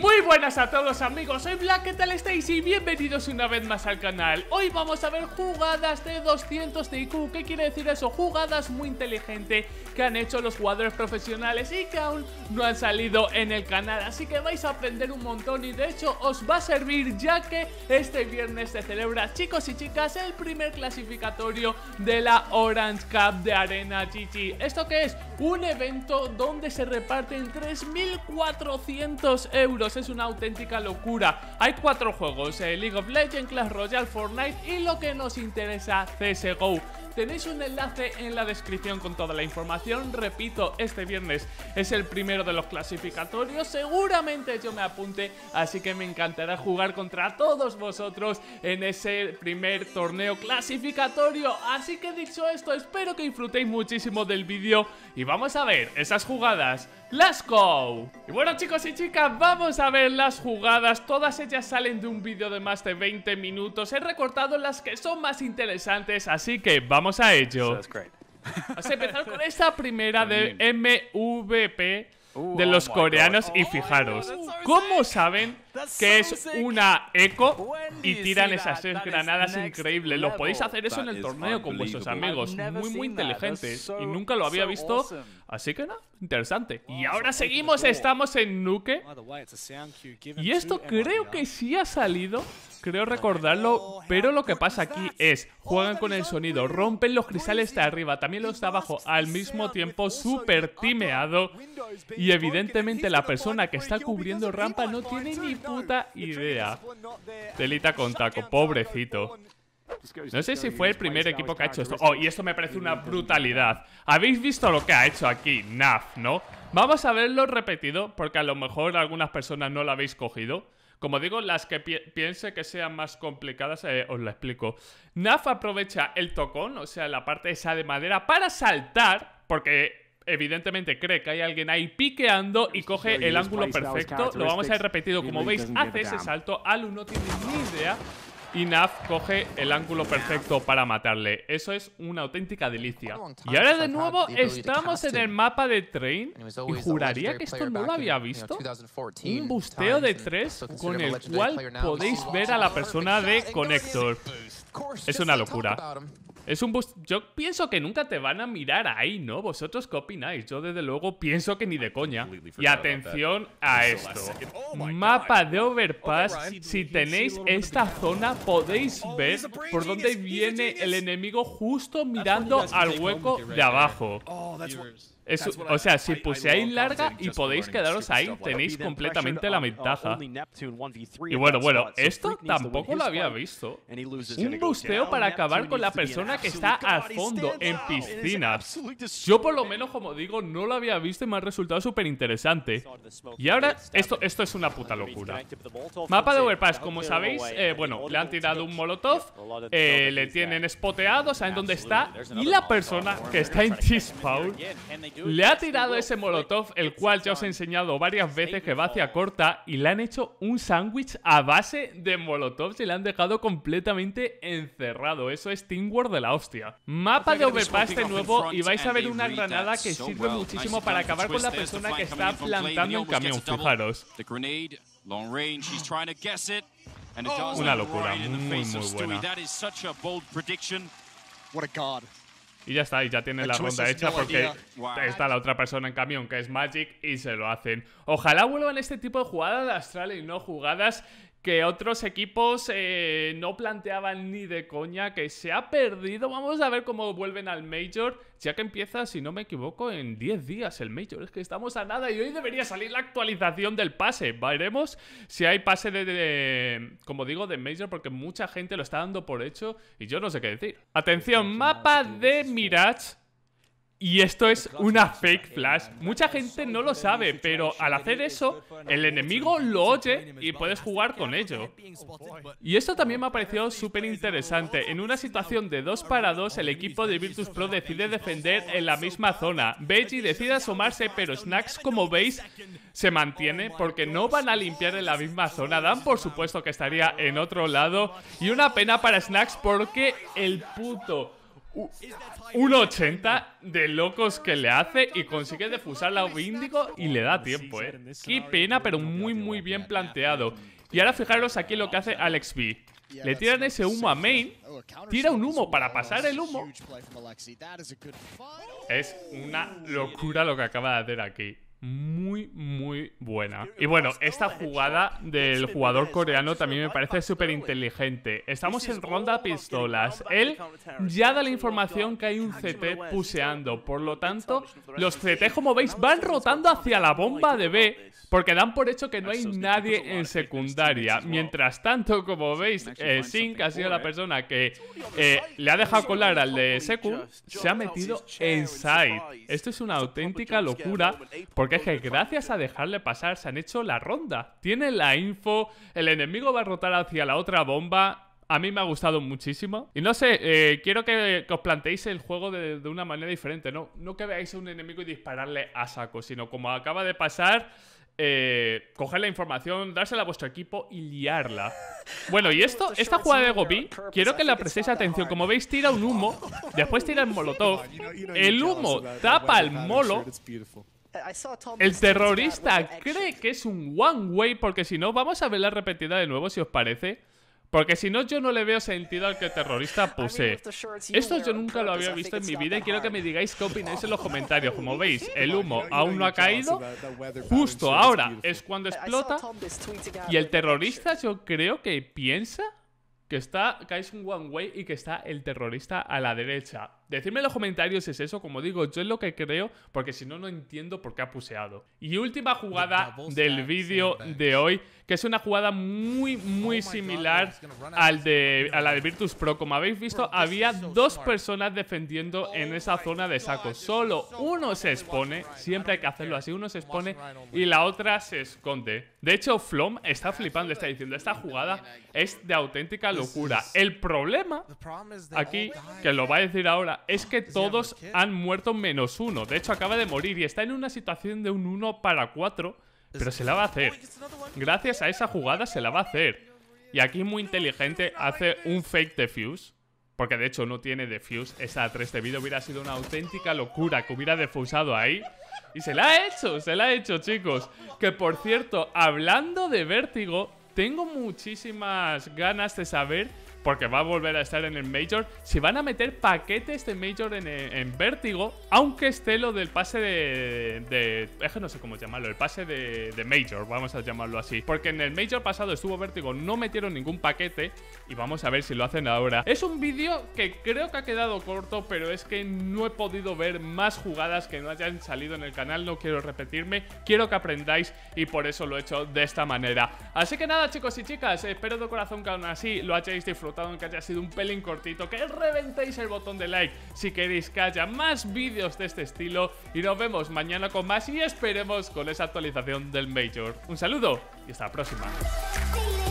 Muy buenas a todos amigos, soy Black, ¿qué tal estáis? Y bienvenidos una vez más al canal Hoy vamos a ver jugadas de 200 de IQ ¿Qué quiere decir eso? Jugadas muy inteligentes que han hecho los jugadores profesionales Y que aún no han salido en el canal Así que vais a aprender un montón y de hecho os va a servir Ya que este viernes se celebra, chicos y chicas El primer clasificatorio de la Orange Cup de Arena Chichi ¿Esto qué es? Un evento donde se reparten 3.400 euros pues es una auténtica locura. Hay cuatro juegos, eh, League of Legends, Clash Royale, Fortnite y lo que nos interesa, CSGO. Tenéis un enlace en la descripción con toda la información. Repito, este viernes es el primero de los clasificatorios. Seguramente yo me apunte, así que me encantará jugar contra todos vosotros en ese primer torneo clasificatorio. Así que dicho esto, espero que disfrutéis muchísimo del vídeo y vamos a ver esas jugadas. ¡Let's go! Y bueno chicos y chicas, vamos a ver las jugadas Todas ellas salen de un vídeo de más de 20 minutos He recortado las que son más interesantes Así que vamos a ello. Vamos a empezar con esta primera de MVP de uh, los oh coreanos y oh, fijaros, ¿cómo saben que es una eco y tiran esas granadas increíbles Lo podéis hacer eso en el torneo con vuestros amigos. Muy, muy inteligentes. Y nunca lo había visto. Así que nada, interesante. Y ahora seguimos, estamos en Nuke. Y esto creo que sí ha salido. Creo recordarlo, pero lo que pasa aquí es, juegan con el sonido, rompen los cristales de arriba, también los de abajo, al mismo tiempo súper timeado. Y evidentemente la persona que está cubriendo rampa no tiene ni puta idea. Telita con taco, pobrecito. No sé si fue el primer equipo que ha hecho esto. Oh, y esto me parece una brutalidad. ¿Habéis visto lo que ha hecho aquí Naf, no? Vamos a verlo repetido, porque a lo mejor algunas personas no lo habéis cogido. Como digo, las que piensen piense que sean más complicadas, eh, os lo explico. Naf aprovecha el tocón, o sea, la parte esa de madera, para saltar, porque evidentemente cree que hay alguien ahí piqueando y coge el ángulo perfecto. Lo vamos a ir repetido. Como veis, hace ese salto. Alu no tiene ni idea. Y Naf coge el ángulo perfecto para matarle. Eso es una auténtica delicia. Y ahora de nuevo estamos en el mapa de Train. Y juraría que esto no lo había visto. Un busteo de tres con el cual podéis ver a la persona de Connector. Es una locura. Es un bus... Yo pienso que nunca te van a mirar ahí, ¿no? ¿Vosotros qué opináis? Yo desde luego pienso que ni de coña. Y atención a esto. Oh Mapa de Overpass. Si tenéis esta zona podéis oh, ver por dónde viene el enemigo justo mirando al hueco de abajo. Oh, o sea, si puseáis pues larga y podéis quedaros ahí, tenéis completamente la uh, ventaja. Y bueno, bueno, esto tampoco lo había visto. Un busteo para acabar con la persona que está a fondo, en piscinas. Yo por lo menos, como digo, no lo había visto y me ha resultado súper interesante. Y ahora, esto, esto es una puta locura. Mapa de Overpass, como sabéis, eh, bueno, le han tirado un molotov, eh, le tienen spoteado, saben dónde está, y la persona que está en t le ha tirado ese molotov, el cual ya os he enseñado varias veces que va hacia corta, y le han hecho un sándwich a base de molotov y le han dejado completamente encerrado. Eso es teamwork de la hostia. Mapa de overpass este nuevo y vais a ver una granada que sirve muchísimo para acabar con la persona que está plantando un camión, fijaros. Oh, una locura, muy muy buena y ya está, y ya tiene la ronda hecha porque está la otra persona en camión que es Magic y se lo hacen. Ojalá vuelvan este tipo de jugadas astrales y no jugadas que otros equipos eh, no planteaban ni de coña, que se ha perdido. Vamos a ver cómo vuelven al Major, ya que empieza, si no me equivoco, en 10 días el Major. Es que estamos a nada y hoy debería salir la actualización del pase. Veremos si hay pase de, de como digo, de Major, porque mucha gente lo está dando por hecho y yo no sé qué decir. Atención, mapa de Mirage y esto es una fake flash. Mucha gente no lo sabe, pero al hacer eso, el enemigo lo oye y puedes jugar con ello. Y esto también me ha parecido súper interesante. En una situación de 2 para 2, el equipo de Virtus Pro decide defender en la misma zona. Beji decide asomarse, pero Snacks, como veis, se mantiene porque no van a limpiar en la misma zona. Dan, por supuesto, que estaría en otro lado. Y una pena para Snacks porque el puto un 80 de locos que le hace y consigue defusar la Índigo y le da tiempo, eh. Qué pena, pero muy, muy bien planteado. Y ahora fijaros aquí lo que hace Alex B. Le tiran ese humo a main, tira un humo para pasar el humo. Es una locura lo que acaba de hacer aquí muy, muy buena. Y bueno, esta jugada este del jugador coreano también me parece súper inteligente. Estamos en ronda pistolas. Él ya da la información que hay un CT puseando. Por lo tanto, los CT, como veis, van rotando hacia la bomba de B porque dan por hecho que no hay nadie en secundaria. Mientras tanto, como veis, eh, Sink ha sido la eh. persona que eh, le ha dejado colar al de eh, Seku. Se ha metido en side. Esto es una auténtica locura porque que es que gracias a dejarle pasar se han hecho la ronda. Tiene la info, el enemigo va a rotar hacia la otra bomba a mí me ha gustado muchísimo. Y no sé, eh, quiero que, os planteéis el juego de, una manera diferente, ¿no? No que veáis a un enemigo y dispararle a saco, sino como acaba de pasar, eh, coger la información, dársela a vuestro equipo y liarla. Bueno, y esto, esta jugada de Gopi, quiero que la prestéis atención. Como veis, tira un humo, después tira el molotov, el humo tapa el molo el terrorista cree que es un one way porque si no, vamos a ver la repetida de nuevo si os parece. Porque si no, yo no le veo sentido al que terrorista puse. Esto yo nunca lo había visto en mi vida y quiero que me digáis qué opináis en los comentarios. Como veis, el humo aún no ha caído. Justo ahora es cuando explota. Y el terrorista yo creo que piensa que está que es un one way y que está el terrorista a la derecha. Decidme en los comentarios si es eso, como digo, yo es lo que creo, porque si no, no entiendo por qué ha puseado. Y última jugada del vídeo de hoy, que es una jugada muy, oh muy similar al de, a la de Virtus Pro. Como habéis visto, había dos personas defendiendo oh en esa zona de saco. Solo uno se expone, siempre hay que hacerlo así, uno se expone y la otra se esconde. De hecho, Flom está flipando, está diciendo, esta jugada es de auténtica locura. El problema aquí, que lo va a decir ahora, es que todos han muerto menos uno. De hecho, acaba de morir y está en una situación de un 1 para 4, pero se la va a hacer. Gracias a esa jugada se la va a hacer. Y aquí muy inteligente hace un fake defuse. Porque de hecho no tiene defuse. Esa 3 de vida hubiera sido una auténtica locura que hubiera defusado ahí. Y se la ha hecho, se la ha hecho, chicos. Que por cierto, hablando de vértigo, tengo muchísimas ganas de saber porque va a volver a estar en el Major. Si van a meter paquetes de Major en, Vértigo, aunque esté lo del pase de, de Es que no sé cómo llamarlo, el pase de, de, Major, vamos a llamarlo así. Porque en el Major pasado estuvo Vértigo, no metieron ningún paquete y vamos a ver si lo hacen ahora. Es un vídeo que creo que ha quedado corto, pero es que no he podido ver más jugadas que no hayan salido en el canal, no quiero repetirme, quiero que aprendáis y por eso lo he hecho de esta manera. Así que nada chicos y chicas, espero de corazón que aún así lo hayáis disfrutado que haya sido un pelín cortito, que reventéis el botón de like si queréis que haya más vídeos de este estilo y nos vemos mañana con más y esperemos con esa actualización del Major. Un saludo y hasta la próxima.